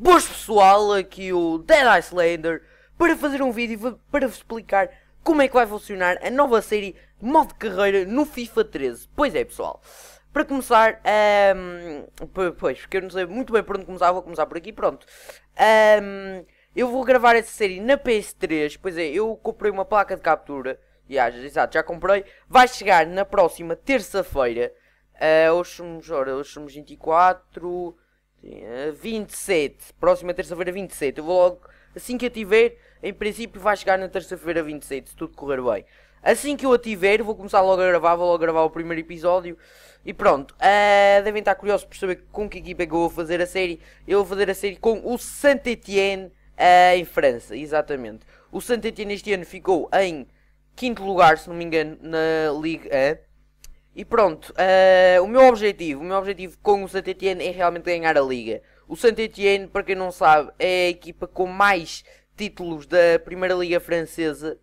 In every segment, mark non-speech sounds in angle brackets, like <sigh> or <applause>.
Boas pessoal, aqui o Dead Islander para fazer um vídeo para vos explicar como é que vai funcionar a nova série modo carreira no FIFA 13. Pois é pessoal, para começar, um, pois, porque eu não sei muito bem por onde começar, vou começar por aqui, pronto. Um, eu vou gravar essa série na PS3, pois é, eu comprei uma placa de captura, e ah, exato, já comprei, vai chegar na próxima terça-feira, uh, hoje somos, hoje somos 24... 27, eh, próxima terça-feira 27. Eu vou logo, assim que eu tiver, em princípio vai chegar na terça-feira 27, se tudo correr bem. Assim que eu a tiver, vou começar logo a gravar, vou logo gravar o primeiro episódio. E pronto, uh, devem estar curiosos por saber com que equipa é que eu vou fazer a série. Eu vou fazer a série com o saint Etienne uh, eh, em França, exatamente. O saint Etienne este ano ficou em quinto lugar, se não me engano, na Ligue 1. E pronto, uh, o meu objetivo, o meu objetivo com o Saint Etienne é realmente ganhar a liga. O Saint Etienne, para quem não sabe, é a equipa com mais títulos da Primeira Liga Francesa.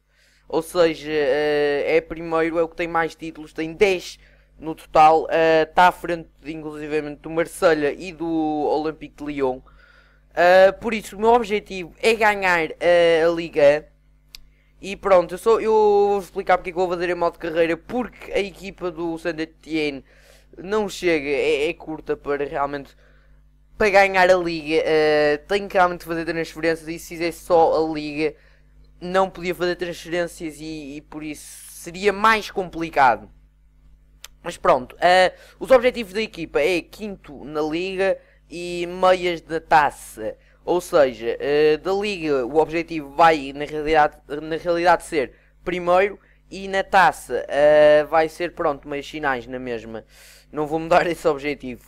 Ou seja, uh, é primeiro, é o que tem mais títulos, tem 10 no total. Está eh, uh, à frente, inclusivamente, do Marselha e do Olympique de Lyon. por isso, o meu objetivo é ganhar a Liga e pronto, eu, sou, eu vou explicar porque é que eu vou fazer em modo carreira, porque a equipa do Saint Etienne não chega, é, é, curta para realmente para ganhar a liga. Uh, eh, tem que realmente fazer transferências e se fizer só a liga não podia fazer transferências e, e por isso seria mais complicado. Mas pronto, uh, os objetivos da equipa é quinto na liga e meias da taça. Ou seja, uh, da Liga o objetivo vai na realidade, na realidade ser primeiro e na taça uh, vai ser pronto, meios finais na mesma. Não vou mudar <laughs> esse objetivo.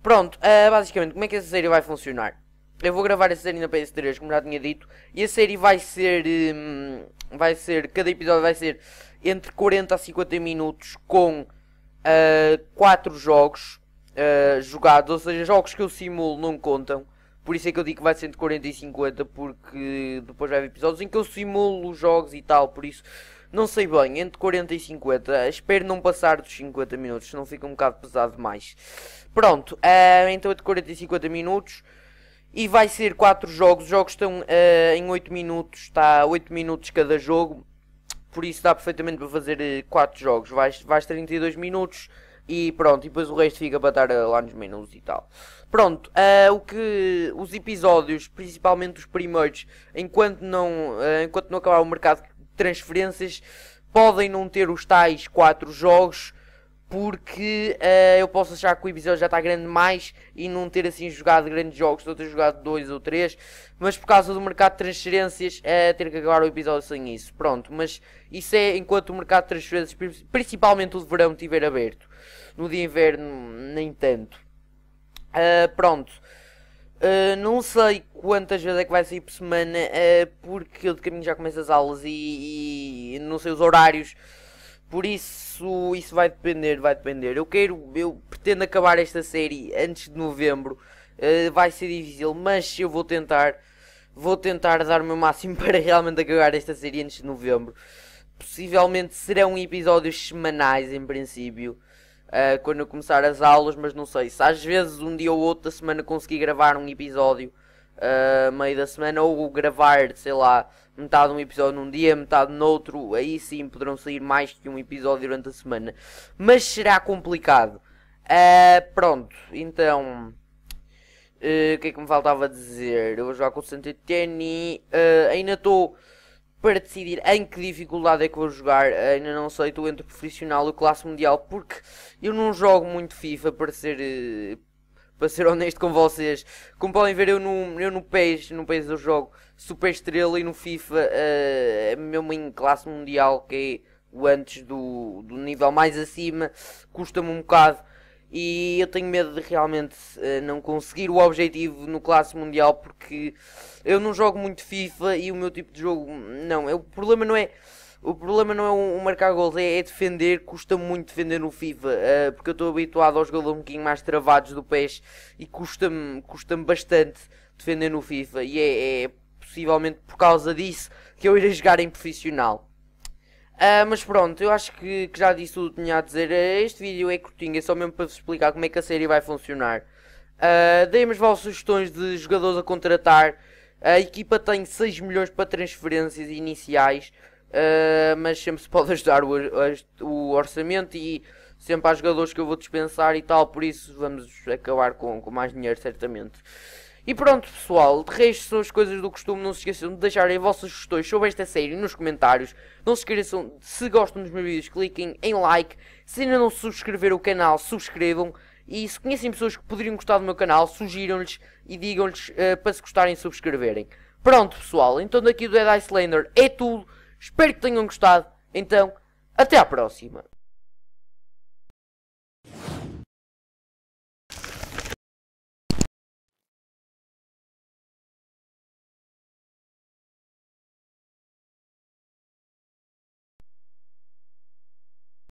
Pronto, uh, basicamente, como é que essa série vai funcionar? Eu vou gravar essa série na PS3, como já tinha dito, e a série vai ser. Um, vai ser. Cada episódio vai ser entre 40 a 50 minutos com uh, 4 jogos uh, jogados, ou seja, jogos que eu simulo não contam. Por isso é que eu digo que vai ser entre 40 e 50, porque depois vai haver episódios em que eu simulo os jogos e tal, por isso não sei bem, entre 40 e 50, espero não passar dos 50 minutos, senão fica um bocado pesado demais. Pronto, uh, então é entre 40 e 50 minutos e vai ser 4 jogos, os jogos estão uh, em 8 minutos, está 8 minutos cada jogo, por isso dá perfeitamente para fazer 4 eh, jogos, vais, vais 32 minutos. E pronto, e depois o resto fica para estar eh, lá nos menus e tal. Pronto, uh, o que os episódios, principalmente os primeiros, enquanto não, uh, enquanto não acabar o mercado de transferências, podem não ter os tais 4 jogos, porque uh, eu posso achar que o episódio já está grande demais e não ter assim jogado grandes jogos, não ter jogado 2 ou 3, mas por causa do mercado de transferências, uh, ter que acabar o episódio sem isso. Pronto, mas isso é enquanto o mercado de transferências, principalmente o de verão, estiver aberto. No dia inverno, nem tanto. Uh, pronto. Uh, não sei quantas vezes é que vai sair por semana, uh, porque eu de caminho já começo as aulas e, e, não sei os horários. Por isso, isso vai depender, vai depender. Eu quero, eu pretendo acabar esta série antes de novembro. Uh, vai ser difícil, mas eu vou tentar. Vou tentar dar o meu máximo <laughs> para realmente acabar esta série antes de novembro. Possivelmente serão episódios semanais, em princípio uh, quando eu começar as aulas, mas não sei. Se às vezes um dia ou outro da semana conseguir gravar um episódio uh, meio da semana, ou gravar, sei lá, metade de um episódio num dia, metade noutro, aí sim poderão sair mais que um episódio durante a semana. Mas será complicado. Uh, pronto, então. O que é que me faltava dizer? Eu vou jogar com o Santiteni. Uh, ainda estou. Tô para decidir em que dificuldade é que vou jogar. Ainda não sei, estou entre profissional e classe mundial, porque eu não jogo muito FIFA, para ser, eh, para ser <laughs> honesto com vocês. Como podem ver, eu no, eu no PES, no PES eu jogo Super Estrela e no FIFA uh, mesmo em classe mundial, que é o antes do, do nível mais acima, custa-me um bocado e eu tenho medo de realmente uh, não conseguir o objetivo no classe mundial porque eu não jogo muito FIFA e o meu tipo de jogo não, é, o problema não é o problema não é o marcar gols, é, é defender, custa muito defender no FIFA, uh, porque eu estou habituado aos gols um bocadinho mais travados do PES e custa-me custa bastante defender no FIFA e é, é possivelmente por causa disso que eu irei jogar em profissional. Uh, mas pronto, eu acho que, que já disse tudo o que tinha a dizer. Ah, este vídeo é curtinho, é só mesmo para vos explicar como é que a série vai funcionar. Uh, Deem-me vossas sugestões de jogadores a contratar. A equipa tem 6 milhões para transferências iniciais, uh, mas sempre se pode ajudar o, o, orçamento e sempre há jogadores que eu vou dispensar e tal, por isso vamos acabar com, com mais dinheiro certamente. E pronto, pessoal, de resto são as coisas do costume. Não se esqueçam de deixarem vossas sugestões sobre esta série nos comentários. Não se esqueçam, se gostam dos meus vídeos, cliquem em like. Se ainda não subscreveram o canal, subscrevam. E se conhecem pessoas que poderiam gostar do meu canal, sugiram-lhes e digam-lhes uh, para se gostarem subscreverem. Pronto, pessoal, então daqui do Dead Islander é tudo. Espero que tenham gostado. Então, até à próxima.